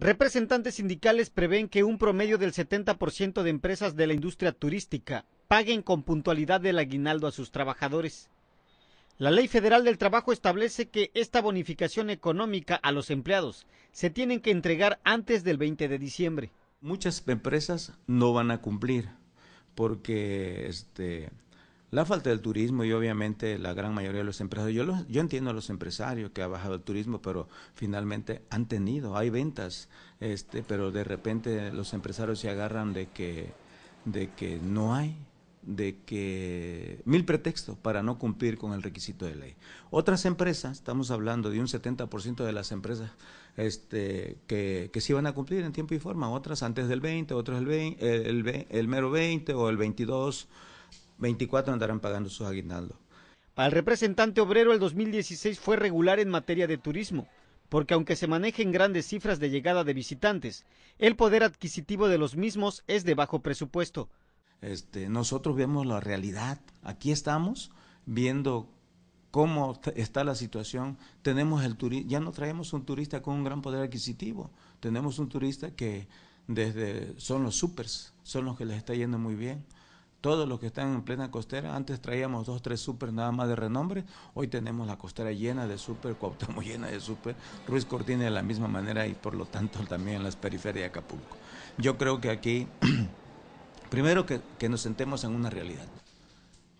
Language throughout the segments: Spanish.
Representantes sindicales prevén que un promedio del 70% de empresas de la industria turística paguen con puntualidad el aguinaldo a sus trabajadores. La Ley Federal del Trabajo establece que esta bonificación económica a los empleados se tienen que entregar antes del 20 de diciembre. Muchas empresas no van a cumplir porque este, la falta del turismo y obviamente la gran mayoría de los empresarios, yo, yo entiendo a los empresarios que ha bajado el turismo, pero finalmente han tenido, hay ventas, este, pero de repente los empresarios se agarran de que, de que no hay, de que mil pretextos para no cumplir con el requisito de ley. Otras empresas, estamos hablando de un 70% de las empresas este, que, que sí van a cumplir en tiempo y forma, otras antes del 20, otras el, 20, el, el mero 20 o el 22 24 andarán pagando sus aguinaldos. Al representante obrero, el 2016 fue regular en materia de turismo, porque aunque se manejen grandes cifras de llegada de visitantes, el poder adquisitivo de los mismos es de bajo presupuesto. Este, nosotros vemos la realidad, aquí estamos viendo cómo está la situación. Tenemos el ya no traemos un turista con un gran poder adquisitivo, tenemos un turista que desde son los supers, son los que les está yendo muy bien todos los que están en plena costera, antes traíamos dos, tres super nada más de renombre, hoy tenemos la costera llena de super, Cuauhtémoc llena de super, Ruiz Cortina de la misma manera y por lo tanto también en las periferias de Acapulco. Yo creo que aquí, primero que, que nos sentemos en una realidad,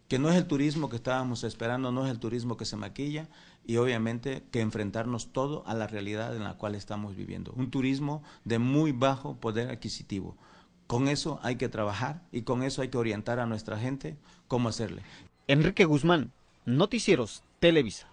que no es el turismo que estábamos esperando, no es el turismo que se maquilla y obviamente que enfrentarnos todo a la realidad en la cual estamos viviendo, un turismo de muy bajo poder adquisitivo con eso hay que trabajar y con eso hay que orientar a nuestra gente cómo hacerle. Enrique Guzmán, Noticieros, Televisa.